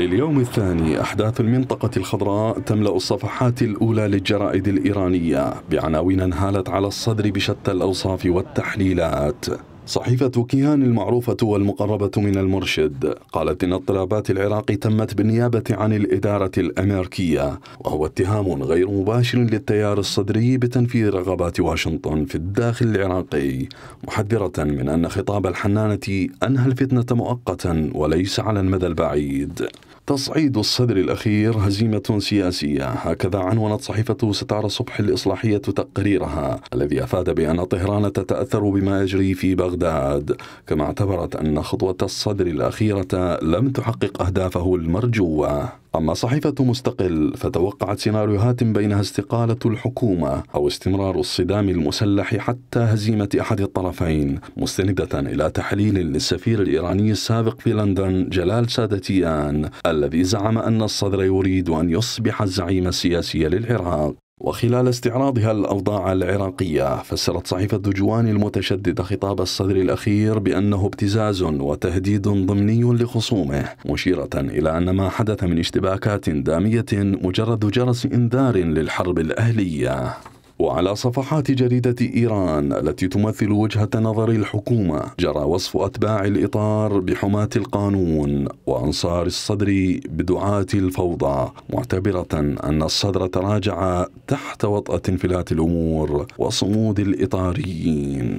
لليوم الثاني أحداث المنطقة الخضراء تملأ الصفحات الأولى للجرائد الإيرانية بعناوين هالت على الصدر بشتى الأوصاف والتحليلات صحيفة كيهان المعروفة والمقربة من المرشد قالت إن اضطرابات العراق تمت بالنيابة عن الإدارة الأمريكية وهو اتهام غير مباشر للتيار الصدري بتنفيذ رغبات واشنطن في الداخل العراقي محذرة من أن خطاب الحنانة أنهى الفتنة مؤقتا وليس على المدى البعيد تصعيد الصدر الأخير هزيمة سياسية هكذا عنونت صحيفة ستار صبح الإصلاحية تقريرها الذي أفاد بأن طهران تتأثر بما يجري في بغداد بغداد كما اعتبرت أن خطوة الصدر الأخيرة لم تحقق أهدافه المرجوة أما صحيفة مستقل فتوقعت سيناريوهات بينها استقالة الحكومة أو استمرار الصدام المسلح حتى هزيمة أحد الطرفين مستندة إلى تحليل للسفير الإيراني السابق في لندن جلال سادتيان الذي زعم أن الصدر يريد أن يصبح الزعيم السياسي للعراق وخلال استعراضها الأوضاع العراقية فسرت صحيفة دجوان المتشددة خطاب الصدر الأخير بأنه ابتزاز وتهديد ضمني لخصومه مشيرة إلى أن ما حدث من اشتباكات دامية مجرد جرس إنذار للحرب الأهلية وعلى صفحات جريدة إيران التي تمثل وجهة نظر الحكومة جرى وصف أتباع الإطار بحماة القانون وأنصار الصدر بدعاة الفوضى معتبرة أن الصدر تراجع تحت وطأة انفلات الأمور وصمود الإطاريين